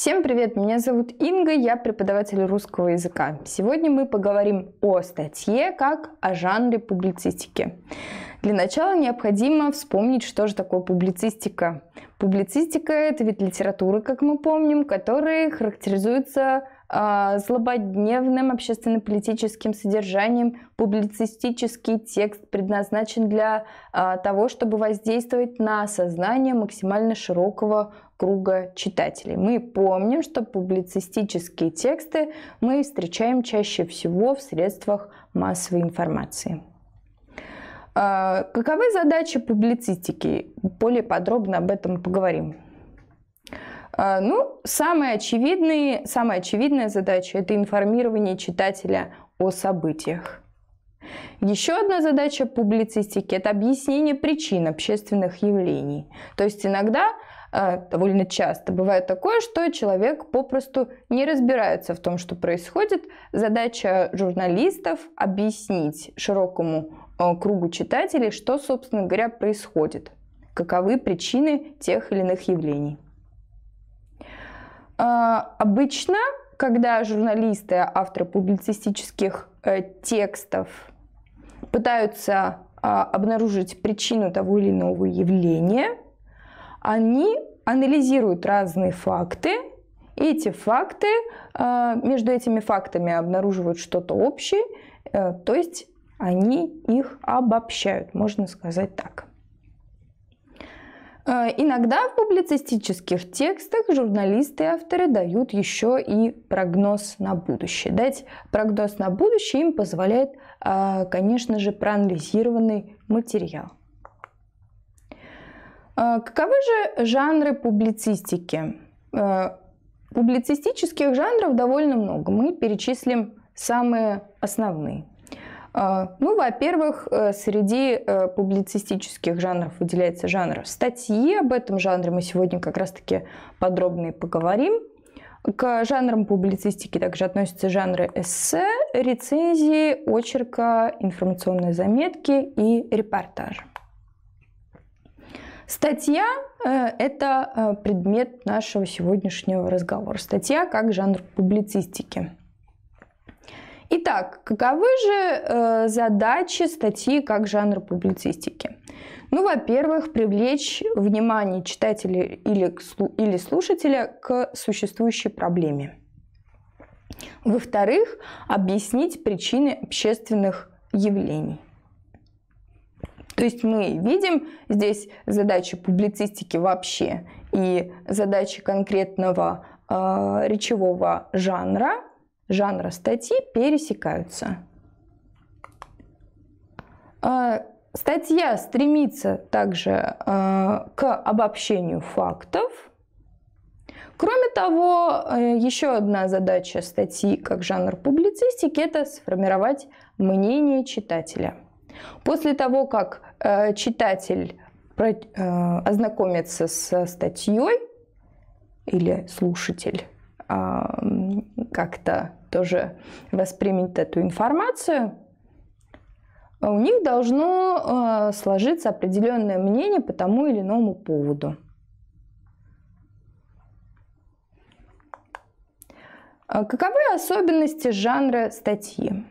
Всем привет, меня зовут Инга, я преподаватель русского языка. Сегодня мы поговорим о статье как о жанре публицистики. Для начала необходимо вспомнить, что же такое публицистика. Публицистика – это вид литературы, как мы помним, который характеризуется а, злободневным общественно-политическим содержанием. Публицистический текст предназначен для а, того, чтобы воздействовать на сознание максимально широкого круга читателей. Мы помним, что публицистические тексты мы встречаем чаще всего в средствах массовой информации. А, каковы задачи публицистики? Более подробно об этом поговорим. А, ну, самая очевидная, самая очевидная задача – это информирование читателя о событиях. Еще одна задача публицистики – это объяснение причин общественных явлений. То есть иногда, а, довольно часто бывает такое, что человек попросту не разбирается в том, что происходит. Задача журналистов – объяснить широкому а, кругу читателей, что, собственно говоря, происходит, каковы причины тех или иных явлений. А, обычно, когда журналисты, авторы публицистических э, текстов пытаются а, обнаружить причину того или иного явления, они анализируют разные факты, и эти факты, а, между этими фактами обнаруживают что-то общее, э, то есть они их обобщают, можно сказать так. Э, иногда в публицистических текстах журналисты и авторы дают еще и прогноз на будущее. Дать прогноз на будущее им позволяет, э, конечно же, проанализированный материал. Э, каковы же жанры публицистики? Публицистических жанров довольно много. Мы перечислим самые основные. А, ну, во-первых, э, среди э, публицистических жанров выделяется жанр статьи. Об этом жанре мы сегодня как раз-таки подробно и поговорим. К жанрам публицистики также относятся жанры эссе, рецензии, очерка, информационные заметки и репортаж. Статья э, – это предмет нашего сегодняшнего разговора. Статья как жанр публицистики. Итак, каковы же э, задачи статьи как жанр публицистики? Ну, во-первых, привлечь внимание читателя или, или слушателя к существующей проблеме. Во-вторых, объяснить причины общественных явлений. То есть мы видим здесь задачи публицистики вообще и задачи конкретного э, речевого жанра – жанра статьи пересекаются. А, статья стремится также а, к обобщению фактов. Кроме того, а, еще одна задача статьи как жанр публицистики – это сформировать мнение читателя. После того, как читатель ознакомится с статьей или слушатель, а, как-то тоже воспримет эту информацию, а у них должно а, сложиться определенное мнение по тому или иному поводу. Каковы особенности жанра статьи?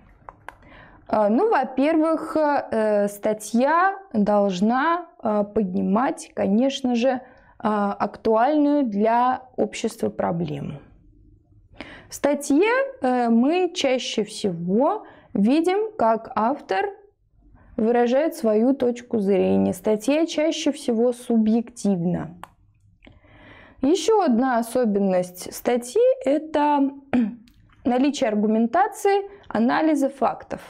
Ну, во-первых, э, статья должна поднимать, конечно же, актуальную для общества проблему. В статье э, мы чаще всего видим, как автор выражает свою точку зрения. Статья чаще всего субъективна. Еще одна особенность статьи – это наличие аргументации, анализа фактов.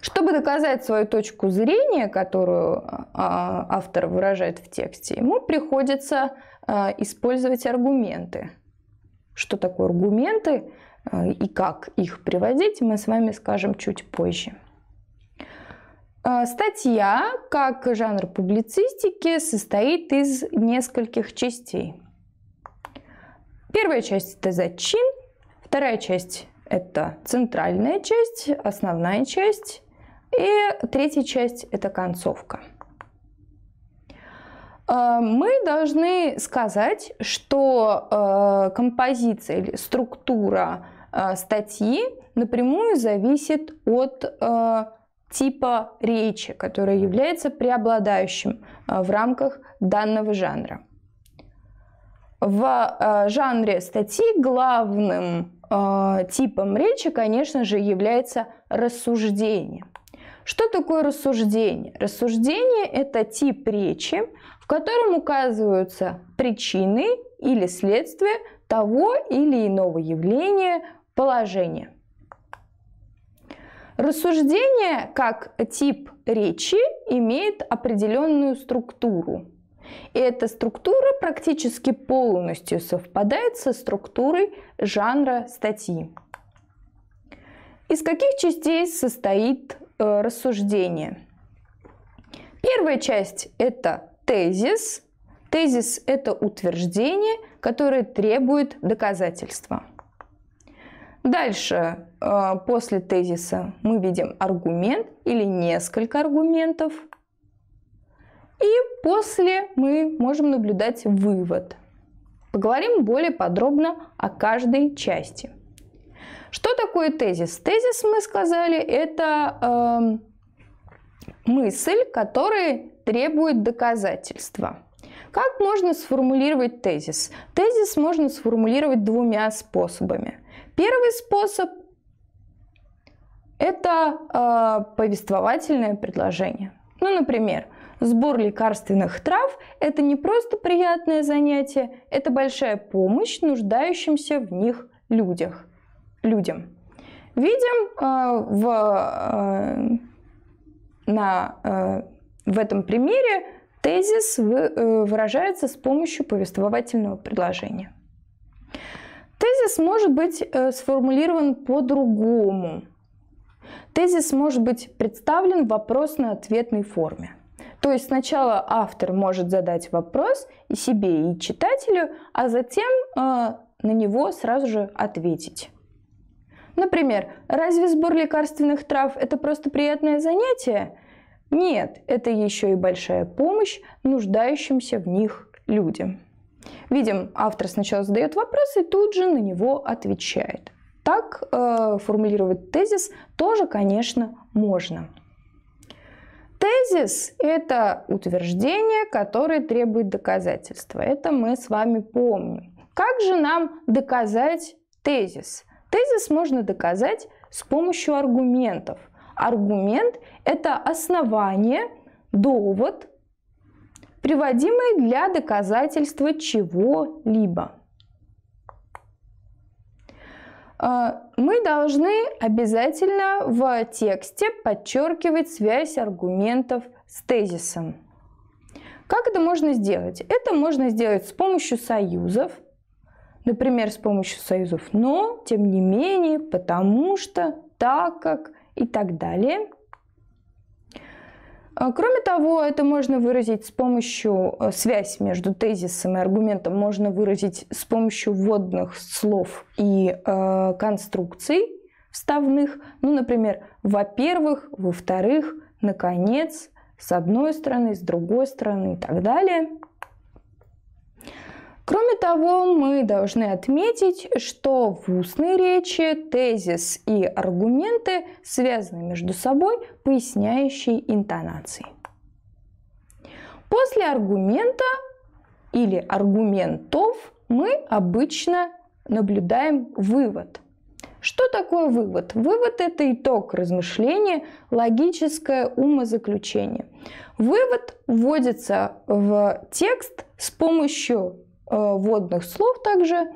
Чтобы доказать свою точку зрения, которую а, а, автор выражает в тексте, ему приходится а, использовать аргументы – что такое аргументы э, и как их приводить, мы с вами скажем чуть позже. Э, статья, как жанр публицистики, состоит из нескольких частей. Первая часть – это зачин, вторая часть – это центральная часть, основная часть, и третья часть – это концовка – Э, мы должны сказать, что э, композиция или структура э, статьи напрямую зависит от типа речи, которая является преобладающим в рамках данного жанра. В жанре статьи главным типом речи, конечно же, является рассуждение. Что такое рассуждение? Рассуждение – это тип речи, в котором указываются причины или следствия того или иного явления, положения. Рассуждение как тип речи имеет определенную структуру. И эта структура практически полностью совпадает со структурой жанра статьи. Из каких частей состоит э, рассуждение? Первая часть – это тезис. Тезис – это утверждение, которое требует доказательства. Дальше, э, после тезиса, мы видим аргумент или несколько аргументов. И после мы можем наблюдать вывод. Поговорим более подробно о каждой части. Что такое тезис? Тезис, мы сказали, это э, мысль, которая требует доказательства. Как можно сформулировать тезис? Тезис можно сформулировать двумя способами. Первый способ – это э, повествовательное предложение. Ну, например, сбор лекарственных трав – это не просто приятное занятие, это большая помощь нуждающимся в них людях, людям. Видим э, в, э, на в этом примере тезис э, выражается с помощью повествовательного предложения. Тезис может быть э, сформулирован по-другому. Тезис может быть представлен в вопросно-ответной форме. То есть сначала автор может задать вопрос и себе, и читателю, а затем э, на него сразу же ответить. Например, разве сбор лекарственных трав – это просто приятное занятие? Нет, это еще и большая помощь нуждающимся в них людям. Видим, автор сначала задает вопрос и тут же на него отвечает. Так э, формулировать тезис тоже, конечно, можно. Тезис – это утверждение, которое требует доказательства. Это мы с вами помним. Как же нам доказать тезис? Тезис можно доказать с помощью аргументов. Аргумент это основание, довод, приводимый для доказательства чего-либо. А, мы должны обязательно в тексте подчеркивать связь аргументов с тезисом. Как это можно сделать? Это можно сделать с помощью союзов, например, с помощью союзов «но», «тем не менее», «потому что», «так как» и так далее – а, кроме того, это можно выразить с помощью э, связь между тезисом и аргументом, можно выразить с помощью вводных слов и э, конструкций вставных. Ну, например, во-первых, во-вторых, наконец, с одной стороны, с другой стороны и так далее. Кроме того, мы должны отметить, что в устной речи тезис и аргументы связаны между собой поясняющей интонацией. После аргумента или аргументов мы обычно наблюдаем вывод. Что такое вывод? Вывод – это итог размышления, логическое умозаключение. Вывод вводится в текст с помощью Э, водных слов также.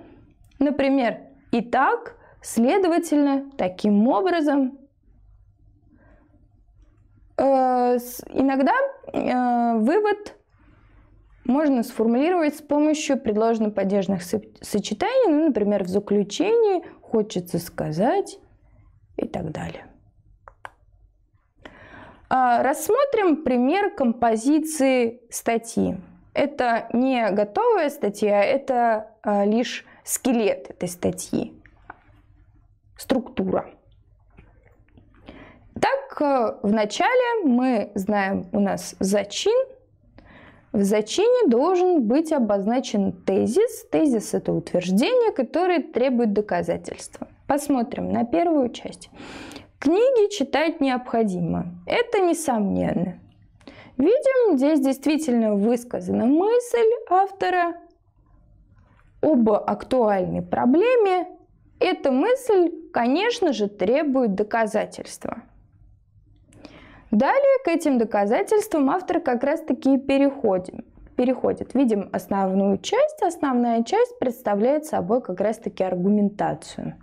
Например, итак, следовательно, таким образом. Э, иногда э, вывод можно сформулировать с помощью предложенно-падежных сочетаний, ну, например, в заключении хочется сказать и так далее. А, рассмотрим пример композиции статьи это не готовая статья, это а, лишь скелет этой статьи, структура. Так, э, в начале мы знаем, у нас зачин. В зачине должен быть обозначен тезис. Тезис – это утверждение, которое требует доказательства. Посмотрим на первую часть. Книги читать необходимо. Это несомненно. Видим, здесь действительно высказана мысль автора об актуальной проблеме. Эта мысль, конечно же, требует доказательства. Далее к этим доказательствам автор как раз-таки переходит. переходит. Видим основную часть. Основная часть представляет собой как раз-таки аргументацию.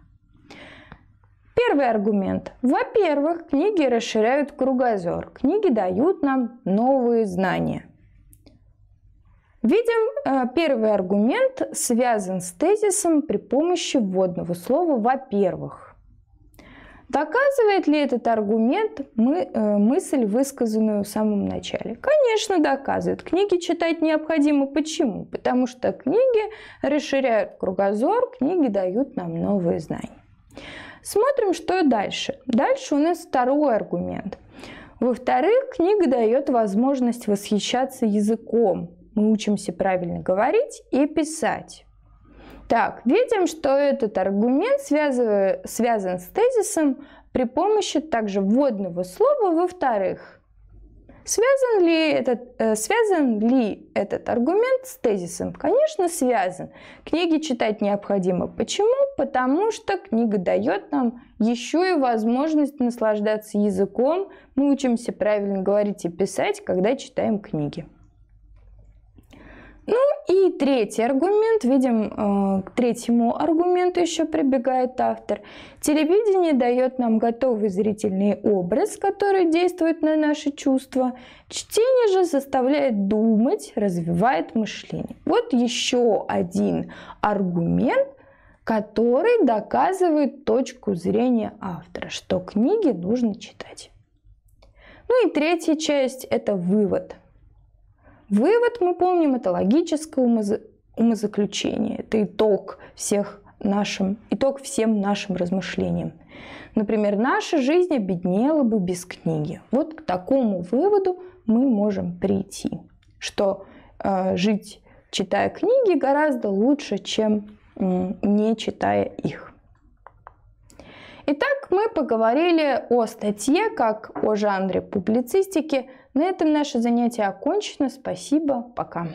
Первый аргумент. Во-первых, книги расширяют кругозор. Книги дают нам новые знания. Видим, э, первый аргумент связан с тезисом при помощи вводного слова «во-первых». Доказывает ли этот аргумент мы, э, мысль, высказанную в самом начале? Конечно, доказывает. Книги читать необходимо. Почему? Потому что книги расширяют кругозор, книги дают нам новые знания. Смотрим, что дальше. Дальше у нас второй аргумент. Во-вторых, книга дает возможность восхищаться языком. Мы учимся правильно говорить и писать. Так, видим, что этот аргумент связывая, связан с тезисом при помощи также вводного слова «во-вторых». Связан ли, этот, э, связан ли этот аргумент с тезисом? Конечно, связан. Книги читать необходимо. Почему? Потому что книга дает нам еще и возможность наслаждаться языком. Мы учимся правильно говорить и писать, когда читаем книги. Ну и третий аргумент, видим, э, к третьему аргументу еще прибегает автор. Телевидение дает нам готовый зрительный образ, который действует на наши чувства. Чтение же заставляет думать, развивает мышление. Вот еще один аргумент, который доказывает точку зрения автора, что книги нужно читать. Ну и третья часть – это вывод – Вывод, мы помним, это логическое умозаключение, это итог всех нашим, итог всем нашим размышлениям. Например, наша жизнь обеднела бы без книги. Вот к такому выводу мы можем прийти, что э, жить, читая книги, гораздо лучше, чем э, не читая их. Итак, мы поговорили о статье как о жанре публицистики. На этом наше занятие окончено. Спасибо, пока.